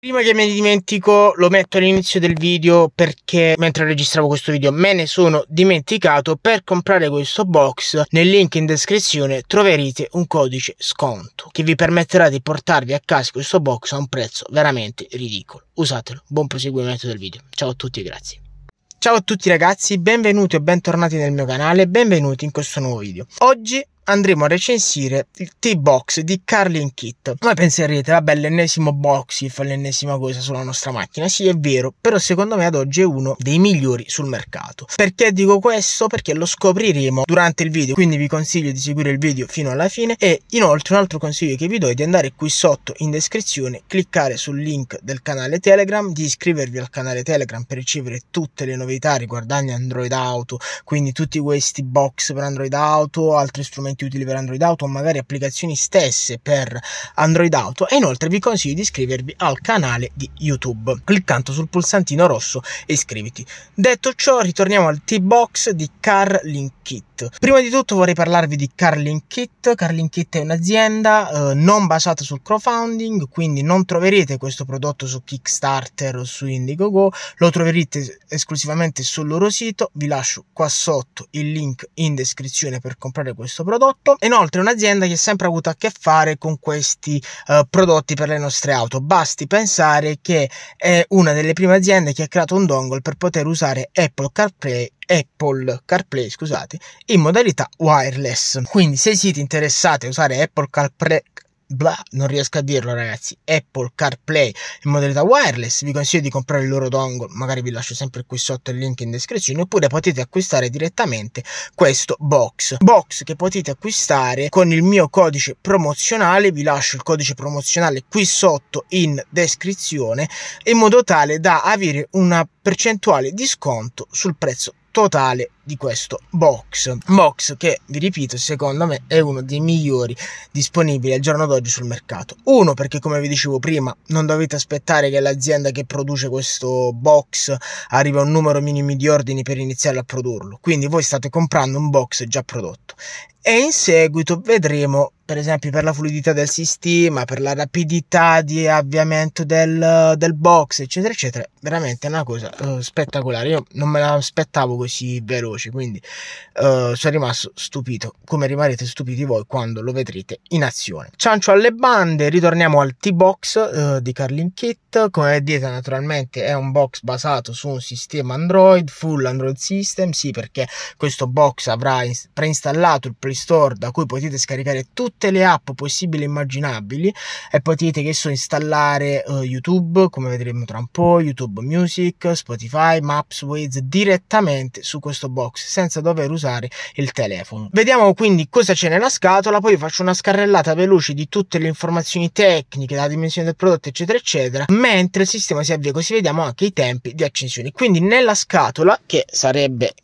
Prima che me ne dimentico lo metto all'inizio del video perché mentre registravo questo video me ne sono dimenticato per comprare questo box nel link in descrizione troverete un codice sconto che vi permetterà di portarvi a casa questo box a un prezzo veramente ridicolo usatelo buon proseguimento del video ciao a tutti e grazie Ciao a tutti ragazzi benvenuti o bentornati nel mio canale benvenuti in questo nuovo video oggi andremo a recensire il T-Box di Carlin Kit. Voi penserete, vabbè, l'ennesimo box fa l'ennesima cosa sulla nostra macchina. Sì, è vero, però secondo me ad oggi è uno dei migliori sul mercato. Perché dico questo? Perché lo scopriremo durante il video, quindi vi consiglio di seguire il video fino alla fine e inoltre un altro consiglio che vi do è di andare qui sotto in descrizione, cliccare sul link del canale Telegram, di iscrivervi al canale Telegram per ricevere tutte le novità riguardanti Android Auto, quindi tutti questi box per Android Auto, altri strumenti siti utili per Android Auto o magari applicazioni stesse per Android Auto e inoltre vi consiglio di iscrivervi al canale di YouTube cliccando sul pulsantino rosso iscriviti. Detto ciò ritorniamo al T-Box di Car Link Kit. Prima di tutto vorrei parlarvi di Carling Kit. Carling Kit è un'azienda eh, non basata sul crowdfunding, quindi non troverete questo prodotto su Kickstarter o su Indiegogo, lo troverete esclusivamente sul loro sito. Vi lascio qua sotto il link in descrizione per comprare questo prodotto. Inoltre è un'azienda che ha sempre avuto a che fare con questi eh, prodotti per le nostre auto. Basti pensare che è una delle prime aziende che ha creato un dongle per poter usare Apple CarPlay Apple CarPlay, scusate, in modalità wireless. Quindi se siete interessati a usare Apple CarPlay Bla, non riesco a dirlo ragazzi, Apple CarPlay in modalità wireless, vi consiglio di comprare il loro dongle, magari vi lascio sempre qui sotto il link in descrizione, oppure potete acquistare direttamente questo box, box che potete acquistare con il mio codice promozionale, vi lascio il codice promozionale qui sotto in descrizione, in modo tale da avere una percentuale di sconto sul prezzo totale di questo box. Box che, vi ripeto, secondo me è uno dei migliori disponibili al giorno d'oggi sul mercato. Uno perché, come vi dicevo prima, non dovete aspettare che l'azienda che produce questo box arrivi a un numero minimo di ordini per iniziare a produrlo. Quindi voi state comprando un box già prodotto. E in seguito vedremo per esempio per la fluidità del sistema, per la rapidità di avviamento del, del box, eccetera, eccetera, veramente una cosa uh, spettacolare. Io non me l'aspettavo così veloce veloci, quindi uh, sono rimasto stupito, come rimarrete stupiti voi quando lo vedrete in azione. Ciancio alle bande, ritorniamo al T-Box uh, di Carlin Kit, come vedete naturalmente è un box basato su un sistema Android, full Android System, sì perché questo box avrà preinstallato il Play Store da cui potete scaricare tutte le app possibili e immaginabili e potete che so installare uh, YouTube, come vedremo tra un po', YouTube Music, Spotify, Maps, Waze direttamente su questo box box senza dover usare il telefono. Vediamo quindi cosa c'è nella scatola, poi faccio una scarrellata veloce di tutte le informazioni tecniche, la dimensione del prodotto eccetera eccetera, mentre il sistema si avvia così vediamo anche i tempi di accensione. Quindi nella scatola che sarebbe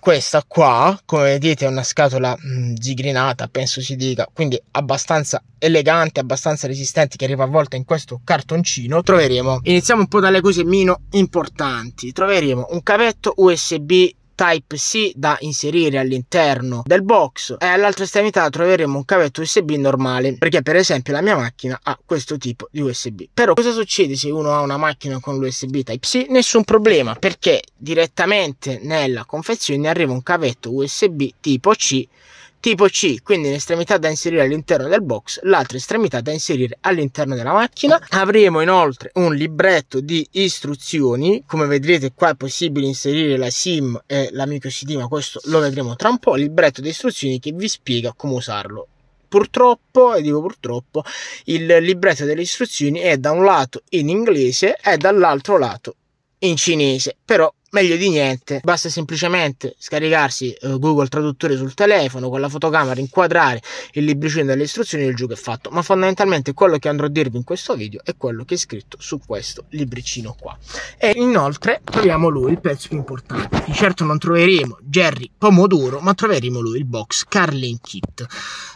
questa qua come vedete è una scatola mh, mm, zigrinata penso si dica quindi abbastanza elegante abbastanza resistente che arriva a volte in questo cartoncino troveremo iniziamo un po' dalle cose meno importanti troveremo un cavetto usb Type-C da inserire all'interno del box e all'altra estremità troveremo un cavetto USB normale perché per esempio la mia macchina ha questo tipo di USB. Però cosa succede se uno ha una macchina con l'USB Type-C? Nessun problema perché direttamente nella confezione arriva un cavetto USB tipo C tipo C, quindi un'estremità da inserire all'interno del box, l'altra estremità da inserire all'interno della macchina. Avremo inoltre un libretto di istruzioni, come vedrete qua è possibile inserire la SIM e la micro CD, ma questo lo vedremo tra un po', libretto di istruzioni che vi spiega come usarlo purtroppo, e dico purtroppo, il libretto delle istruzioni è da un lato in inglese e dall'altro lato in cinese, però Meglio di niente, basta semplicemente scaricarsi eh, Google Traduttore sul telefono con la fotocamera, inquadrare il libricino delle istruzioni e il gioco è fatto. Ma fondamentalmente quello che andrò a dirvi in questo video è quello che è scritto su questo libricino qua. E inoltre troviamo lui il pezzo più importante. Di certo non troveremo Jerry Pomodoro, ma troveremo lui il box Carlin Kit.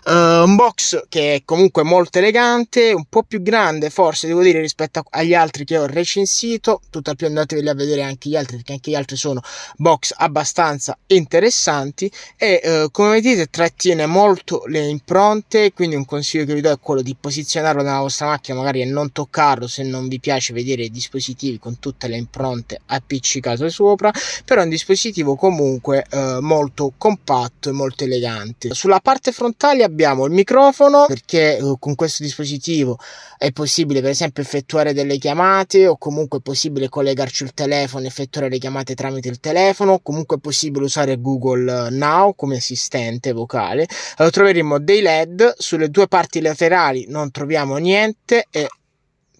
Uh, un box che è comunque molto elegante, un po' più grande forse devo dire rispetto agli altri che ho recensito. Tutt'al più andatevi a vedere anche gli altri perché anche anche gli altri sono box abbastanza interessanti e eh, come vedete trattiene molto le impronte quindi un consiglio che vi do è quello di posizionarlo nella vostra macchina magari e non toccarlo se non vi piace vedere i dispositivi con tutte le impronte appiccicate sopra però è un dispositivo comunque eh, molto compatto e molto elegante sulla parte frontale abbiamo il microfono perché eh, con questo dispositivo è possibile per esempio effettuare delle chiamate o comunque è possibile collegarci il telefono effettuare le chiamate chiamate tramite il telefono, comunque è possibile usare Google Now come assistente vocale. Allora, troveremo dei LED sulle due parti laterali, non troviamo niente e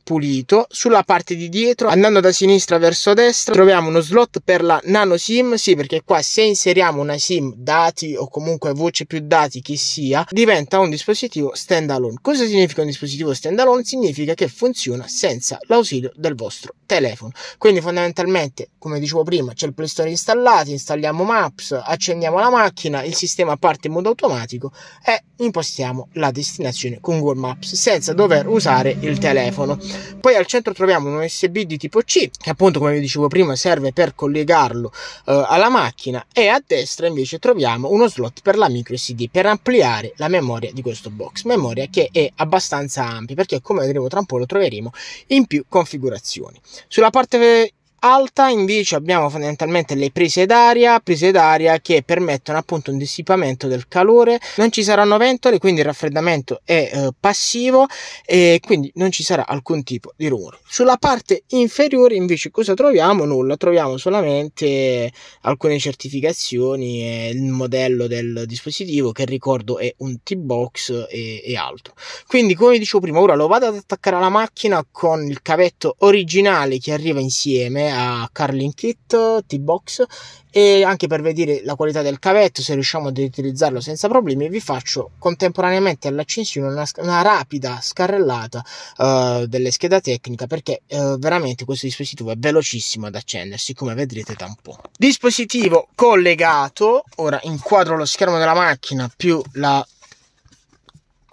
pulito. Sulla parte di dietro, andando da sinistra verso destra, troviamo uno slot per la nano SIM. Sì, perché qua se inseriamo una SIM dati o comunque voce più dati che sia, diventa un dispositivo stand alone. Cosa significa un dispositivo stand alone? Significa che funziona senza l'ausilio del vostro telefono. Quindi fondamentalmente, come dicevo prima, c'è il Play Store installato, installiamo Maps, accendiamo la macchina, il sistema parte in modo automatico e impostiamo la destinazione con Google Maps senza dover usare il telefono. Poi al centro troviamo un USB di tipo C, che appunto come vi dicevo prima serve per collegarlo eh, alla macchina, e a destra invece troviamo uno slot per la micro SD per ampliare la memoria di questo box, memoria che è abbastanza ampia perché come vedremo tra un po' lo troveremo in più configurazioni. Sulla parte alta invece abbiamo fondamentalmente le prese d'aria, prese d'aria che permettono appunto un dissipamento del calore, non ci saranno ventole, quindi il raffreddamento è eh, passivo e quindi non ci sarà alcun tipo di rumore. Sulla parte inferiore invece cosa troviamo? Nulla, troviamo solamente alcune certificazioni e il modello del dispositivo che ricordo è un T-Box e, e altro. Quindi come dicevo prima, ora lo vado ad attaccare alla macchina con il cavetto originale che arriva insieme a Carlin Kit T-Box e anche per vedere la qualità del cavetto se riusciamo ad utilizzarlo senza problemi vi faccio contemporaneamente all'accensione una, una rapida scarrellata uh, delle scheda tecnica perché uh, veramente questo dispositivo è velocissimo ad accendersi come vedrete da un po' dispositivo collegato ora inquadro lo schermo della macchina più la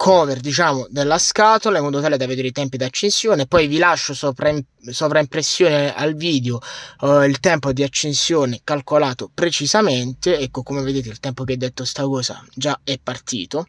cover diciamo della scatola in modo tale da vedere i tempi di accensione poi vi lascio sovraim- sovraimpressione al video eh, il tempo di accensione calcolato precisamente ecco come vedete il tempo che ho detto sta cosa già è partito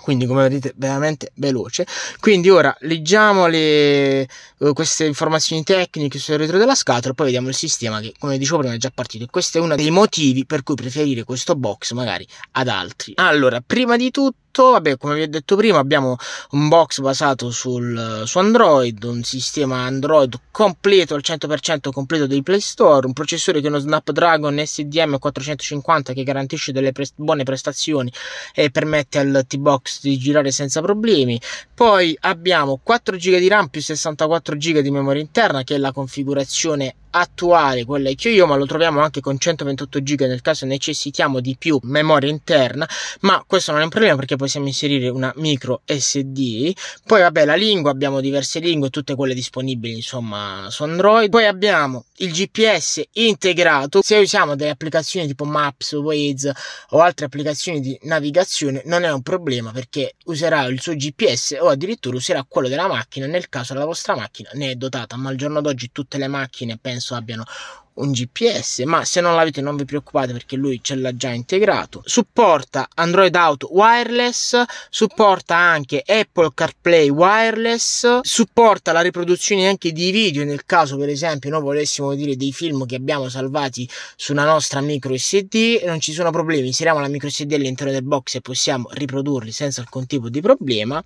quindi come vedete veramente veloce quindi ora leggiamo le, eh, queste informazioni tecniche sul retro della scatola e poi vediamo il sistema che come dicevo prima è già partito questo è uno dei motivi per cui preferire questo box magari ad altri allora prima di tutto vabbè, come vi ho detto prima, abbiamo un box basato sul, eh, su Android, un sistema Android completo al 100% completo dei Play Store, un processore che è uno Snapdragon SDM 450 che garantisce delle pre buone prestazioni e permette al T-Box di girare senza problemi. Poi abbiamo 4 GB di RAM più 64 GB di memoria interna, che è la configurazione attuale, quella io, ma lo troviamo anche con 128 giga nel caso necessitiamo di più memoria interna, ma questo non è un problema perché possiamo inserire una micro SD. Poi vabbè la lingua, abbiamo diverse lingue, tutte quelle disponibili insomma su Android. Poi abbiamo il GPS integrato, se usiamo delle applicazioni tipo Maps, Waze o altre applicazioni di navigazione non è un problema perché userà il suo GPS o addirittura userà quello della macchina nel caso la vostra macchina ne è dotata, ma al giorno d'oggi tutte le macchine penso penso abbiano un GPS, ma se non l'avete non vi preoccupate perché lui ce l'ha già integrato. Supporta Android Auto wireless, supporta anche Apple CarPlay wireless, supporta la riproduzione anche di video nel caso per esempio noi volessimo vedere dei film che abbiamo salvati sulla nostra micro SD, non ci sono problemi, inseriamo la micro SD all'interno del box e possiamo riprodurli senza alcun tipo di problema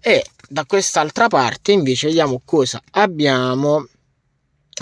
e da quest'altra parte invece vediamo cosa abbiamo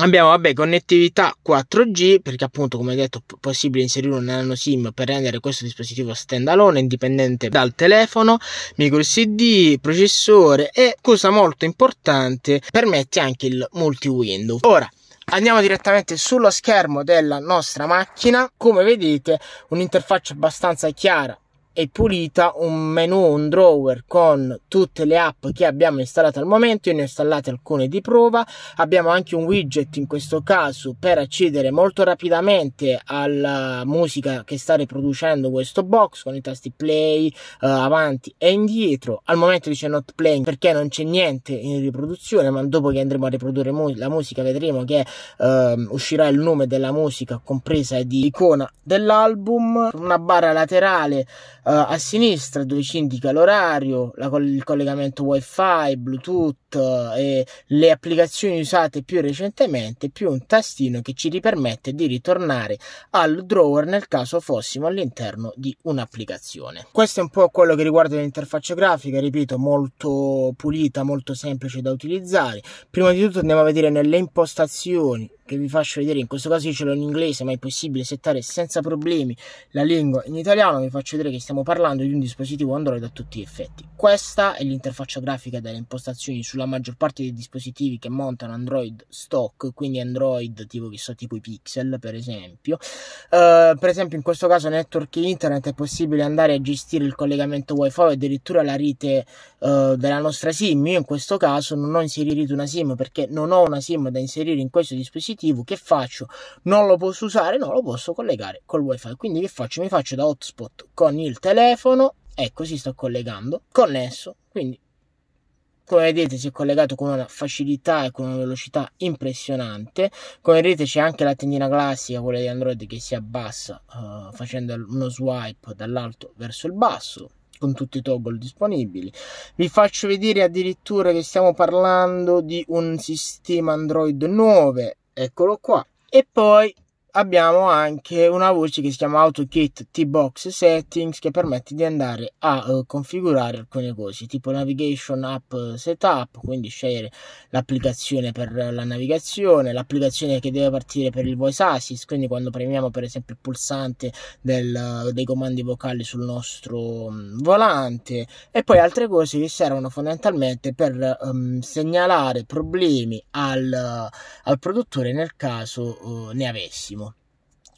Abbiamo vabbè connettività 4G perché appunto come detto è possibile inserire un nano sim per rendere questo dispositivo standalone indipendente dal telefono, micro SD, processore e cosa molto importante permette anche il multi window. Ora Andiamo direttamente sullo schermo della nostra macchina, come vedete un'interfaccia abbastanza chiara e pulita un menu, un drawer con tutte le app che abbiamo installato al momento. Io ne ho installate alcune di prova. Abbiamo anche un widget in questo caso per accedere molto rapidamente alla musica che sta riproducendo questo box con i tasti play, eh, avanti e indietro. Al momento dice not playing perché non c'è niente in riproduzione, ma dopo che andremo a riprodurre mu la musica vedremo che eh, uscirà il nome della musica compresa di icona dell'album. Una barra laterale eh, a sinistra dove ci indica l'orario, la, il collegamento wifi, bluetooth, eh, e le applicazioni usate più recentemente più un tastino che ci permette di ritornare al drawer nel caso fossimo all'interno di un'applicazione. Questo è un po' quello che riguarda l'interfaccia grafica, ripeto, molto pulita, molto semplice da utilizzare. Prima di tutto andiamo a vedere nelle impostazioni che vi faccio vedere, in questo caso io ce l'ho in inglese, ma è possibile settare senza problemi la lingua in italiano, vi faccio vedere che stiamo parlando di un dispositivo Android a tutti gli effetti. Questa è l'interfaccia grafica delle impostazioni sulla sulla maggior parte dei dispositivi che montano Android stock, quindi Android tipo che so, tipo i pixel per esempio. Uh, per esempio in questo caso network internet è possibile andare a gestire il collegamento wifi o addirittura la rete uh, della nostra SIM. Io in questo caso non ho inserito una SIM perché non ho una SIM da inserire in questo dispositivo. Che faccio? Non lo posso usare, non lo posso collegare col wifi. Quindi che faccio? Mi faccio da hotspot con il telefono Ecco, si sta collegando connesso quindi come vedete si è collegato con una facilità e con una velocità impressionante come vedete c'è anche la tendina classica quella di Android che si abbassa uh, facendo uno swipe dall'alto verso il basso con tutti i toggle disponibili vi faccio vedere addirittura che stiamo parlando di un sistema Android 9 eccolo qua e poi abbiamo anche una voce che si chiama AutoKit T-Box Settings che permette di andare a uh, configurare alcune cose tipo Navigation App eh, Setup quindi scegliere l'applicazione per la navigazione l'applicazione che deve partire per il voice assist quindi quando premiamo per esempio il pulsante del, eh, dei comandi vocali sul nostro mm, volante e poi altre cose che servono fondamentalmente per um, segnalare problemi al, al, produttore nel caso uh, ne avessimo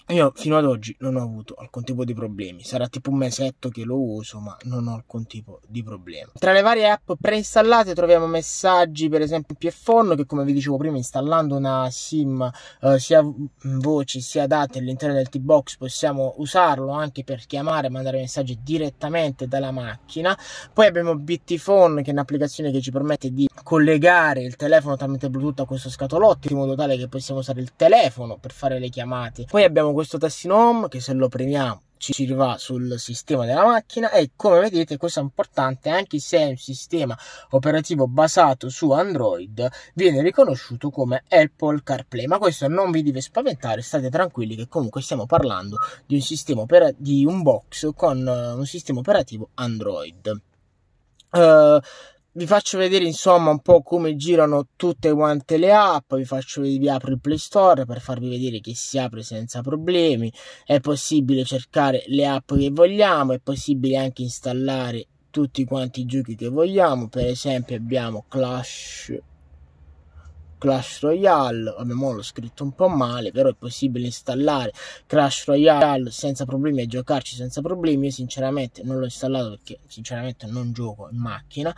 io fino ad oggi non ho avuto alcun tipo di problemi, sarà tipo un mesetto che lo uso ma non ho alcun tipo di problema. Tra le varie app preinstallate troviamo messaggi per esempio PFON che come vi dicevo prima installando una SIM eh, sia mm, voci sia date all'interno del T-Box possiamo usarlo anche per chiamare e mandare messaggi direttamente dalla macchina. Poi abbiamo BTFone che è un'applicazione che ci permette di collegare il telefono tramite Bluetooth a questo scatolotto in modo tale che possiamo usare il telefono per fare le chiamate. Poi abbiamo questo testino home che se lo premiamo ci va sul sistema della macchina e come vedete questo è importante anche se è un sistema operativo basato su Android viene riconosciuto come Apple CarPlay ma questo non vi deve spaventare state tranquilli che comunque stiamo parlando di un sistema di un box con eh, un sistema operativo Android Uh, vi faccio vedere insomma un po' come girano tutte quante le app, vi, faccio, vi apro il Play Store per farvi vedere che si apre senza problemi, è possibile cercare le app che vogliamo, è possibile anche installare tutti quanti i giochi che vogliamo, per esempio abbiamo Clash Clash Royale, vabbè mo l'ho scritto un po' male, però è possibile installare Clash Royale senza problemi e giocarci senza problemi, io sinceramente non l'ho installato perché sinceramente non gioco in macchina.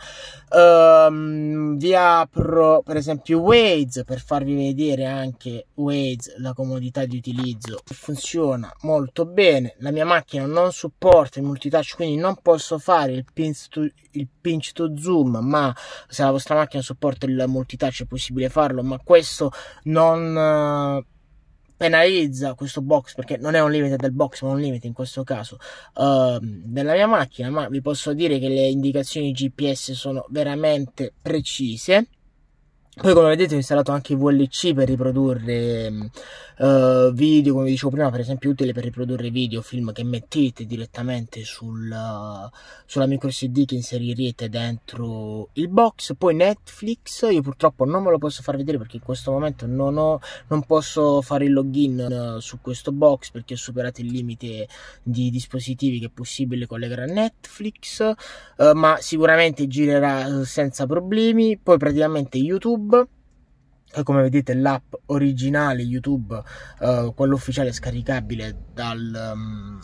Um, vi apro per esempio Waze per farvi vedere anche Waze, la comodità di utilizzo, funziona molto bene, la mia macchina non supporta il multitouch, quindi non posso fare il pinch to, il pinch to zoom, ma se la vostra macchina supporta il multitouch è possibile farlo farlo, ma questo non eh, penalizza questo box perché non è un limite del box ma un limite in questo caso uh, della mia macchina ma vi posso dire che le indicazioni GPS sono veramente precise poi come vedete ho installato anche i VLC per riprodurre uh, video, come vi dicevo prima per esempio utile per riprodurre video, film che mettete direttamente sul, uh, sulla micro SD che inserirete dentro il box. Poi Netflix, io purtroppo non me lo posso far vedere perché in questo momento non, ho, non posso fare il login uh, su questo box perché ho superato il limite di dispositivi che è possibile collegare a Netflix, ma sicuramente girerà senza problemi. Poi praticamente YouTube YouTube come vedete l'app originale YouTube, eh, quella ufficiale scaricabile dal, um,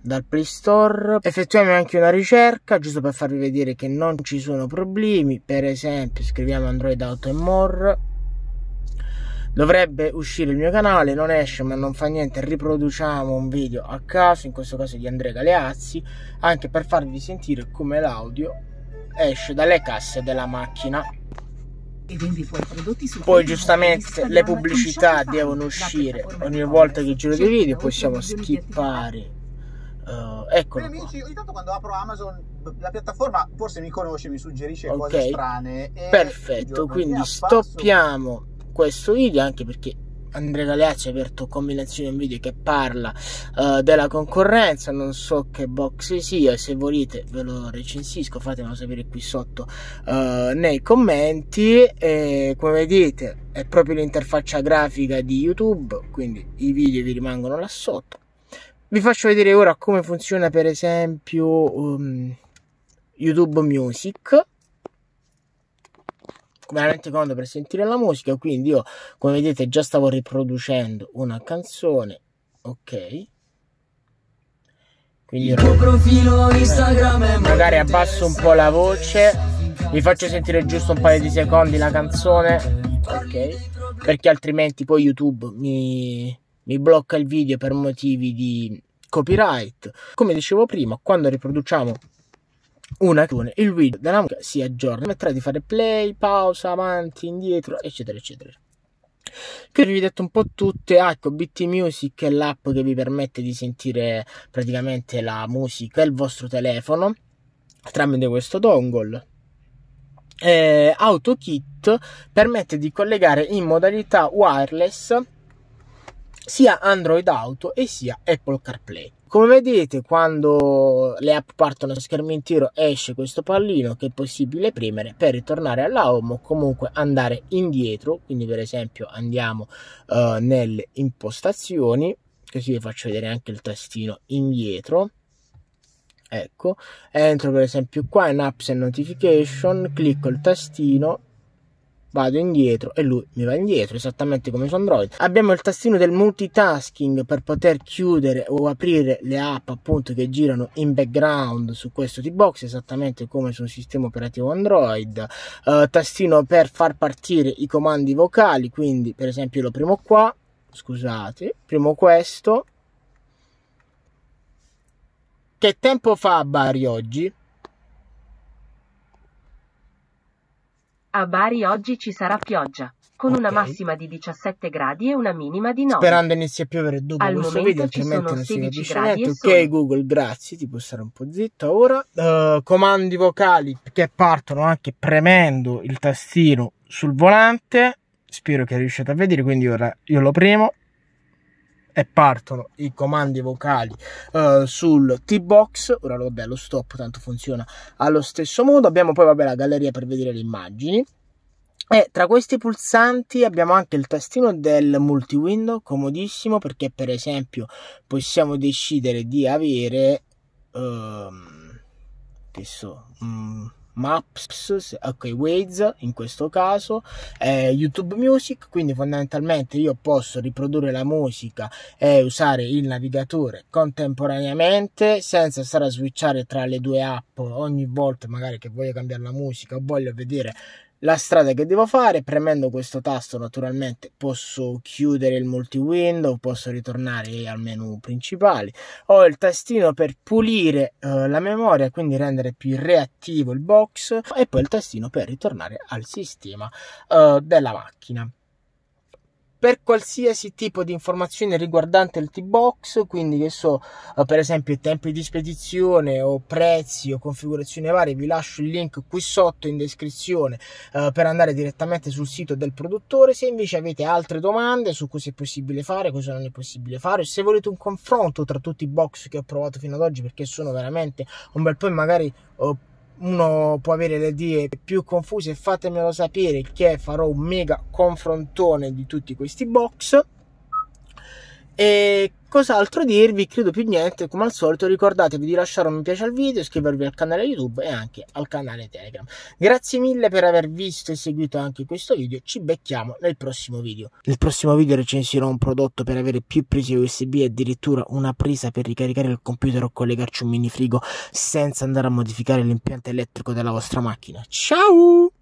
dal Play Store. Effettuiamo anche una ricerca, giusto per farvi vedere che non ci sono problemi. Per esempio scriviamo Android Auto e More. Dovrebbe uscire il mio canale, non esce ma non fa niente, riproduciamo un video a caso, in questo caso di Andrea Galeazzi, anche per farvi sentire come l'audio esce dalle casse della macchina e Poi giustamente le pubblicità devono uscire ogni volta che giro dei video, possiamo skippare. Uh, eccolo. qua. amici, ogni tanto quando apro Amazon, la piattaforma forse mi conosce, mi suggerisce okay. cose strane. Perfetto, quindi stoppiamo questo video anche perché Andrea Galeazzi ha aperto combinazione un video che parla uh, della concorrenza non so che box sia se volete ve lo recensisco fatemelo sapere qui sotto uh, nei commenti e come vedete è proprio l'interfaccia grafica di youtube quindi i video vi rimangono là sotto vi faccio vedere ora come funziona per esempio um, youtube music veramente comodo per sentire la musica quindi io come vedete già stavo riproducendo una canzone ok quindi il mio profilo eh, Instagram eh, magari abbasso un po' la voce vi faccio sentire giusto un paio di secondi la canzone ok perché altrimenti poi YouTube mi, mi blocca il video per motivi di copyright come dicevo prima quando riproduciamo una azione, il video della musica si aggiorna, permetterà di fare play, pausa, avanti, indietro, eccetera, eccetera. Credo vi ho detto un po' tutte, ah, ecco BT Music è l'app che vi permette di sentire praticamente la musica, il vostro telefono, tramite questo dongle. Eh, AutoKit permette di collegare in modalità wireless sia Android Auto e sia Apple CarPlay. Come vedete, quando le app partono a schermo intero, esce questo pallino che è possibile premere per ritornare alla home o comunque andare indietro. Quindi, per esempio, andiamo uh, nelle impostazioni, così vi faccio vedere anche il tastino indietro. Ecco, entro per esempio qua in Apps e Notification, clicco il tastino vado indietro e lui mi va indietro, esattamente come su Android. Abbiamo il tastino del multitasking per poter chiudere o aprire le app appunto che girano in background su questo T-Box, esattamente come su un sistema operativo Android. Uh, tastino per far partire i comandi vocali, quindi per esempio lo primo qua, scusate, primo questo. Che tempo fa a Bari oggi? A Bari oggi ci sarà pioggia, con okay. una massima di 17 gradi e una minima di 9. Sperando inizi a piovere dopo Al questo video, altrimenti non si capisce niente. Ok sono... Google, grazie, ti puoi stare un po' zitto ora. Uh, comandi vocali che partono anche premendo il tastino sul volante. Spero che riusciate a vedere, quindi ora io lo premo e partono i comandi vocali uh, sul T-Box. Ora vabbè, lo stop tanto funziona allo stesso modo. Abbiamo poi vabbè, la galleria per vedere le immagini. E tra questi pulsanti abbiamo anche il tastino del multi-window, comodissimo perché per esempio possiamo decidere di avere... Uh, che so... Um, Maps, ok Waze in questo caso, eh, YouTube Music, quindi fondamentalmente io posso riprodurre la musica e usare il navigatore contemporaneamente senza stare a switchare tra le due app ogni volta magari che voglio cambiare la musica o voglio vedere la strada che devo fare premendo questo tasto naturalmente posso chiudere il multi window posso ritornare al menu principale ho il tastino per pulire eh, la memoria quindi rendere più reattivo il box e poi il tastino per ritornare al sistema eh, della macchina per qualsiasi tipo di informazione riguardante il T-Box, quindi che so, eh, per esempio tempi di spedizione o prezzi o configurazioni varie, vi lascio il link qui sotto in descrizione eh, per andare direttamente sul sito del produttore. Se invece avete altre domande su cosa è possibile fare, cosa non è possibile fare, se volete un confronto tra tutti i box che ho provato fino ad oggi perché sono veramente un bel po' magari... Oh, uno può avere le idee più confuse, fatemelo sapere che farò un mega confrontone di tutti questi box e cos'altro dirvi, credo più niente, come al solito ricordatevi di lasciare un mi piace al video, iscrivervi al canale YouTube e anche al canale Telegram. Grazie mille per aver visto e seguito anche questo video, ci becchiamo nel prossimo video. Nel prossimo video recensirò un prodotto per avere più prese USB e addirittura una presa per ricaricare il computer o collegarci un minifrigo senza andare a modificare l'impianto elettrico della vostra macchina. Ciao!